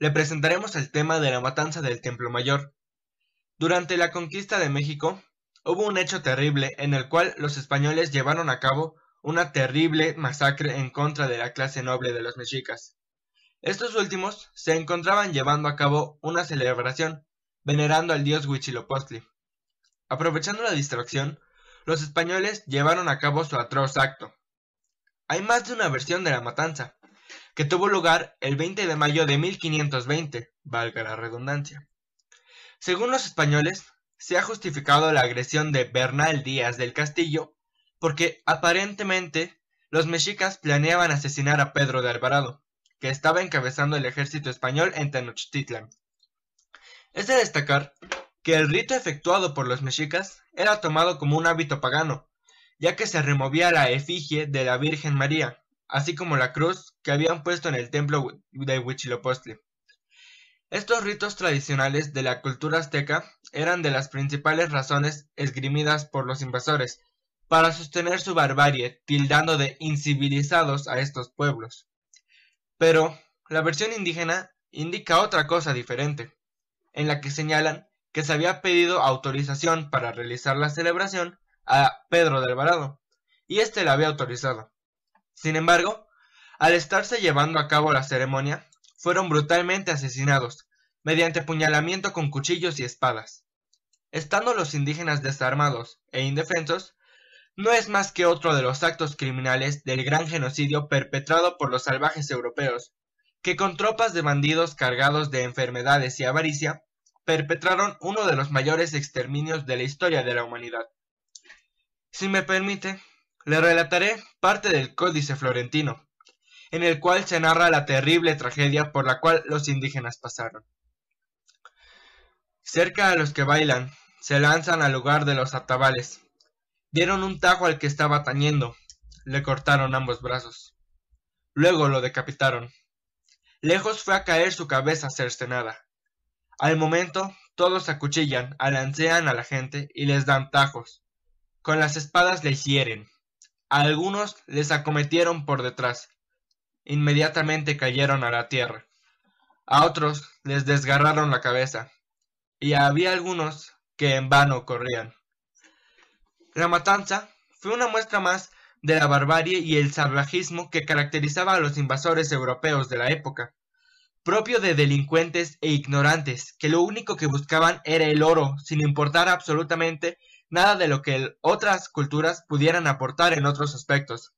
le presentaremos el tema de la matanza del Templo Mayor. Durante la conquista de México, hubo un hecho terrible en el cual los españoles llevaron a cabo una terrible masacre en contra de la clase noble de los mexicas. Estos últimos se encontraban llevando a cabo una celebración, venerando al dios Huitzilopochtli. Aprovechando la distracción, los españoles llevaron a cabo su atroz acto. Hay más de una versión de la matanza, que tuvo lugar el 20 de mayo de 1520, valga la redundancia. Según los españoles, se ha justificado la agresión de Bernal Díaz del Castillo porque aparentemente los mexicas planeaban asesinar a Pedro de Alvarado, que estaba encabezando el ejército español en Tenochtitlan. Es de destacar que el rito efectuado por los mexicas era tomado como un hábito pagano, ya que se removía la efigie de la Virgen María, así como la cruz que habían puesto en el templo de Huitzilopochtli. Estos ritos tradicionales de la cultura azteca eran de las principales razones esgrimidas por los invasores para sostener su barbarie, tildando de incivilizados a estos pueblos. Pero la versión indígena indica otra cosa diferente, en la que señalan que se había pedido autorización para realizar la celebración a Pedro de Alvarado, y éste la había autorizado. Sin embargo, al estarse llevando a cabo la ceremonia, fueron brutalmente asesinados, mediante puñalamiento con cuchillos y espadas. Estando los indígenas desarmados e indefensos, no es más que otro de los actos criminales del gran genocidio perpetrado por los salvajes europeos, que con tropas de bandidos cargados de enfermedades y avaricia, perpetraron uno de los mayores exterminios de la historia de la humanidad. Si me permite, le relataré parte del Códice Florentino, en el cual se narra la terrible tragedia por la cual los indígenas pasaron. Cerca a los que bailan, se lanzan al lugar de los atabales. Dieron un tajo al que estaba tañendo, le cortaron ambos brazos. Luego lo decapitaron. Lejos fue a caer su cabeza cercenada. Al momento, todos acuchillan, alancean a la gente y les dan tajos. Con las espadas le hieren algunos les acometieron por detrás. Inmediatamente cayeron a la tierra. A otros les desgarraron la cabeza. Y había algunos que en vano corrían. La matanza fue una muestra más de la barbarie y el salvajismo que caracterizaba a los invasores europeos de la época, propio de delincuentes e ignorantes, que lo único que buscaban era el oro, sin importar absolutamente nada de lo que otras culturas pudieran aportar en otros aspectos.